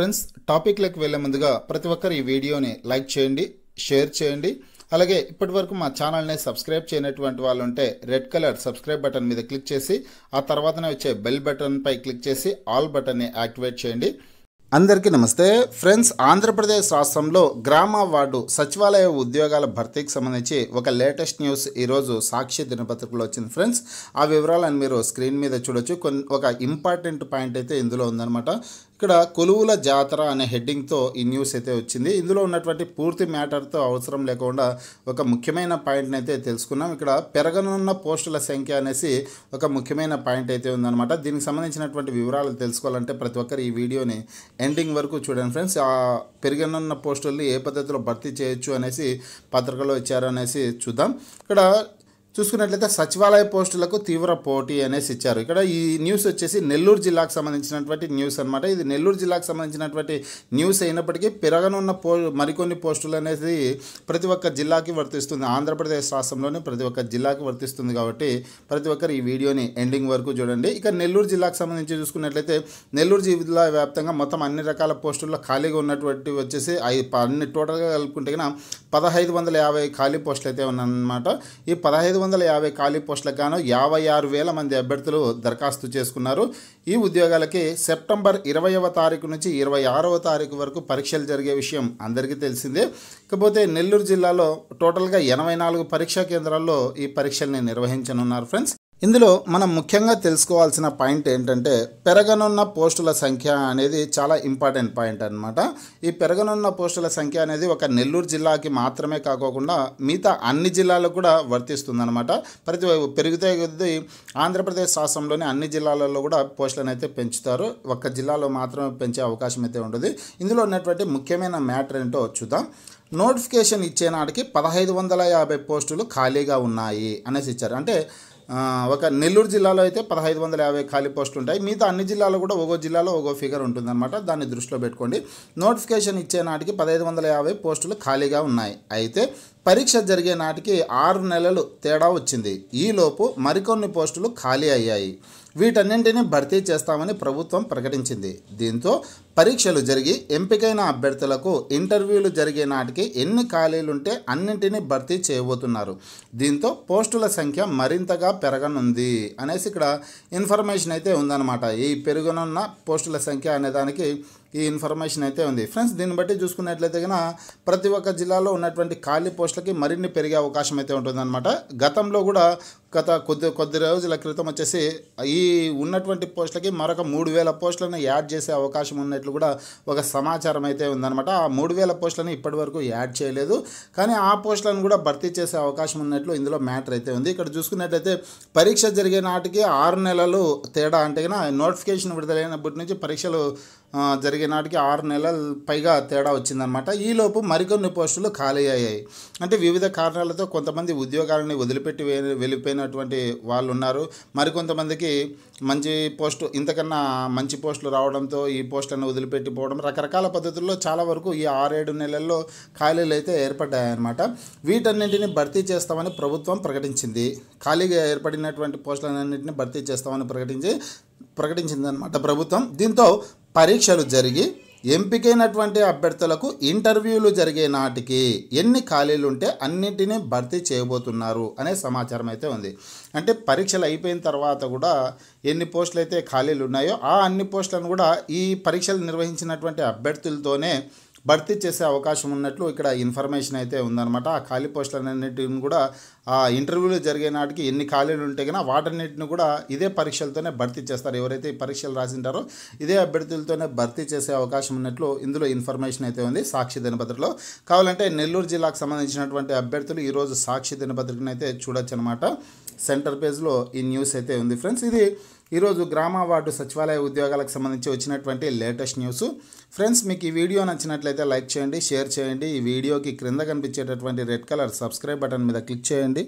friends టాపిక్లకు వెళ్ళే ముందుగా ప్రతి ఒక్కరు ఈ వీడియోని లైక్ చేయండి షేర్ చేయండి అలాగే ఇప్పటి వరకు మా ఛానల్ని సబ్స్క్రైబ్ చేయనటువంటి వాళ్ళు ఉంటే రెడ్ కలర్ సబ్స్క్రైబ్ బటన్ మీద క్లిక్ చేసి ఆ తర్వాతనే వచ్చే బెల్ బటన్పై క్లిక్ చేసి ఆల్ బటన్ని యాక్టివేట్ చేయండి అందరికీ నమస్తే ఫ్రెండ్స్ ఆంధ్రప్రదేశ్ రాష్ట్రంలో గ్రామ వార్డు సచివాలయ ఉద్యోగాల భర్తీకి సంబంధించి ఒక లేటెస్ట్ న్యూస్ ఈరోజు సాక్షి దినపత్రికలో వచ్చింది ఫ్రెండ్స్ ఆ వివరాలను మీరు స్క్రీన్ మీద చూడొచ్చు కొన్ని ఒక ఇంపార్టెంట్ పాయింట్ అయితే ఇందులో ఉందన్నమాట ఇక్కడ కొలువుల జాతర అనే హెడ్డింగ్తో ఈ న్యూస్ అయితే వచ్చింది ఇందులో ఉన్నటువంటి పూర్తి మ్యాటర్తో అవసరం లేకుండా ఒక ముఖ్యమైన పాయింట్ని అయితే తెలుసుకున్నాం ఇక్కడ పెరగనున్న పోస్టుల సంఖ్య అనేసి ఒక ముఖ్యమైన పాయింట్ అయితే ఉందన్నమాట దీనికి సంబంధించినటువంటి వివరాలు తెలుసుకోవాలంటే ప్రతి ఒక్కరు ఈ వీడియోని ఎండింగ్ వరకు చూడండి ఫ్రెండ్స్ ఆ పెరగనున్న పోస్టుల్ని ఏ పద్ధతిలో భర్తీ చేయొచ్చు అనేసి పత్రికలో ఇచ్చారు అనేసి చూద్దాం ఇక్కడ చూసుకున్నట్లయితే సచివాలయ పోస్టులకు తీవ్ర పోటీ అనేసి ఇచ్చారు ఇక్కడ ఈ న్యూస్ వచ్చేసి నెల్లూరు జిల్లాకు సంబంధించినటువంటి న్యూస్ అనమాట ఇది నెల్లూరు జిల్లాకు సంబంధించినటువంటి న్యూస్ అయినప్పటికీ పెరగనున్న పో మరికొన్ని పోస్టులు అనేది ప్రతి ఒక్క జిల్లాకి వర్తిస్తుంది ఆంధ్రప్రదేశ్ రాష్ట్రంలోనే ప్రతి ఒక్క జిల్లాకి వర్తిస్తుంది కాబట్టి ప్రతి ఒక్కరు ఈ వీడియోని ఎండింగ్ వరకు చూడండి ఇక నెల్లూరు జిల్లాకు సంబంధించి చూసుకున్నట్లయితే నెల్లూరు జిల్లా వ్యాప్తంగా మొత్తం అన్ని రకాల పోస్టుల్లో ఖాళీగా ఉన్నటువంటి వచ్చేసి అన్ని టోటల్గా కలుపుకుంటే పదహైదు వందల యాభై ఖాళీ పోస్టులు అయితే ఉన్నాయన్నమాట ఈ పదహైదు వందల యాభై ఖాళీ పోస్టులకు గాను యాభై ఆరు వేల మంది అభ్యర్థులు దరఖాస్తు చేసుకున్నారు ఈ ఉద్యోగాలకి సెప్టెంబర్ ఇరవైవ తారీఖు నుంచి ఇరవై ఆరవ తారీఖు వరకు పరీక్షలు జరిగే విషయం అందరికీ తెలిసిందే ఇకపోతే నెల్లూరు జిల్లాలో టోటల్గా ఎనభై నాలుగు పరీక్షా కేంద్రాల్లో ఈ పరీక్షల్ని నిర్వహించనున్నారు ఫ్రెండ్స్ ఇందులో మనం ముఖ్యంగా తెలుసుకోవాల్సిన పాయింట్ ఏంటంటే పెరగనున్న పోస్టుల సంఖ్య అనేది చాలా ఇంపార్టెంట్ పాయింట్ అనమాట ఈ పెరగనున్న పోస్టుల సంఖ్య అనేది ఒక నెల్లూరు జిల్లాకి మాత్రమే కాకోకుండా మిగతా అన్ని జిల్లాలకు కూడా వర్తిస్తుందన్నమాట ప్రతి పెరిగితే కొద్దీ ఆంధ్రప్రదేశ్ రాష్ట్రంలోని అన్ని జిల్లాలలో కూడా పోస్టులను అయితే పెంచుతారు ఒక్క జిల్లాలో మాత్రమే పెంచే అవకాశం అయితే ఉంటుంది ఇందులో ఉన్నటువంటి ముఖ్యమైన మ్యాటర్ ఏంటో చూద్దాం నోటిఫికేషన్ ఇచ్చే నాటికి పదహైదు వందల యాభై పోస్టులు ఖాళీగా ఉన్నాయి అనేసి ఇచ్చారు అంటే ఒక నెల్లూరు జిల్లాలో అయితే పదహైదు వందల యాభై ఖాళీ పోస్టులు ఉంటాయి మిగతా అన్ని జిల్లాలో కూడా ఒక్కో జిల్లాలో ఒక్కో ఫిగర్ ఉంటుందన్నమాట దాన్ని దృష్టిలో పెట్టుకోండి నోటిఫికేషన్ ఇచ్చే నాటికి పదహైదు వందల యాభై పోస్టులు ఖాళీగా ఉన్నాయి అయితే పరీక్ష జరిగే నాటికి ఆరు నెలలు తేడా వచ్చింది ఈలోపు మరికొన్ని పోస్టులు ఖాళీ అయ్యాయి వీటన్నింటినీ భర్తీ చేస్తామని ప్రభుత్వం ప్రకటించింది దీంతో పరీక్షలు జరిగి ఎంపికైన అభ్యర్థులకు ఇంటర్వ్యూలు జరిగే నాటికి ఎన్ని ఖాళీలుంటే అన్నింటినీ భర్తీ చేయబోతున్నారు దీంతో పోస్టుల సంఖ్య మరింతగా పెరగనుంది అనేసి ఇక్కడ ఇన్ఫర్మేషన్ అయితే ఉందన్నమాట ఈ పెరుగునున్న పోస్టుల సంఖ్య అనే దానికి ఈ ఇన్ఫర్మేషన్ అయితే ఉంది ఫ్రెండ్స్ దీన్ని బట్టి చూసుకున్నట్లయితే కనుక ప్రతి ఒక్క జిల్లాలో ఉన్నటువంటి ఖాళీ పోస్టులకి మరిన్ని పెరిగే అవకాశం అయితే ఉంటుందన్నమాట గతంలో కూడా గత కొద్ది కొద్ది రోజుల క్రితం వచ్చేసి ఈ ఉన్నటువంటి పోస్టులకి మరొక మూడు వేల పోస్టులను యాడ్ చేసే అవకాశం ఉన్నట్లు కూడా ఒక సమాచారం అయితే ఉందన్నమాట ఆ మూడు వేల పోస్టులను ఇప్పటి వరకు యాడ్ చేయలేదు కానీ ఆ పోస్టులను కూడా భర్తీ చేసే అవకాశం ఉన్నట్లు ఇందులో మ్యాటర్ అయితే ఉంది ఇక్కడ చూసుకున్నట్లయితే పరీక్ష జరిగే నాటికి ఆరు నెలలు తేడా అంటే నోటిఫికేషన్ విడుదలైనప్పటి నుంచి పరీక్షలు జరిగినాటికి ఆరు నెలల పైగా తేడా వచ్చిందనమాట ఈలోపు మరికొన్ని పోస్టులు ఖాళీ అయ్యాయి అంటే వివిధ కారణాలతో కొంతమంది ఉద్యోగాలని వదిలిపెట్టి వెళ్ళిపోయినటువంటి వాళ్ళు ఉన్నారు మరికొంతమందికి మంచి పోస్టు ఇంతకన్నా మంచి పోస్టులు రావడంతో ఈ పోస్టులను వదిలిపెట్టిపోవడం రకరకాల పద్ధతుల్లో చాలా వరకు ఈ ఆరేడు నెలల్లో ఖాళీలు అయితే ఏర్పడ్డాయన్నమాట వీటన్నింటిని భర్తీ చేస్తామని ప్రభుత్వం ప్రకటించింది ఖాళీగా ఏర్పడినటువంటి పోస్టులన్నింటినీ భర్తీ చేస్తామని ప్రకటించి ప్రకటించిందనమాట ప్రభుత్వం దీంతో పరీక్షలు జరిగి ఎంపికైనటువంటి అభ్యర్థులకు ఇంటర్వ్యూలు జరిగే నాటికి ఎన్ని ఖాళీలు ఉంటే అన్నింటినీ భర్తీ చేయబోతున్నారు అనే సమాచారం అయితే ఉంది అంటే పరీక్షలు అయిపోయిన తర్వాత కూడా ఎన్ని పోస్టులు అయితే ఖాళీలు ఉన్నాయో ఆ అన్ని పోస్టులను కూడా ఈ పరీక్షలు నిర్వహించినటువంటి అభ్యర్థులతోనే భర్తీ చేసే అవకాశం ఉన్నట్లు ఇక్కడ ఇన్ఫర్మేషన్ అయితే ఉందన్నమాట ఆ ఖాళీ పోస్టులన్నింటిని కూడా ఆ ఇంటర్వ్యూలు జరిగే నాటికి ఎన్ని ఖాళీలు ఉంటే కన్నా వాటన్నిటిని కూడా ఇదే పరీక్షలతోనే భర్తీ చేస్తారు ఎవరైతే ఈ పరీక్షలు రాసింటారో ఇదే అభ్యర్థులతోనే భర్తీ చేసే అవకాశం ఉన్నట్లు ఇందులో ఇన్ఫర్మేషన్ అయితే ఉంది సాక్షి దినపత్రికలో కావాలంటే నెల్లూరు జిల్లాకు సంబంధించినటువంటి అభ్యర్థులు ఈరోజు సాక్షి దినపత్రికను అయితే చూడొచ్చు అనమాట సెంటర్ పేజ్లో ఈ న్యూస్ అయితే ఉంది ఫ్రెండ్స్ ఇది ఈరోజు గ్రామ వార్డు సచివాలయ ఉద్యోగాలకు సంబంధించి వచ్చినటువంటి లేటెస్ట్ న్యూస్ ఫ్రెండ్స్ మీకు ఈ వీడియో నచ్చినట్లయితే లైక్ చేయండి షేర్ చేయండి ఈ వీడియోకి క్రింద కనిపించేటటువంటి రెడ్ కలర్ సబ్స్క్రైబ్ బటన్ మీద క్లిక్ చేయండి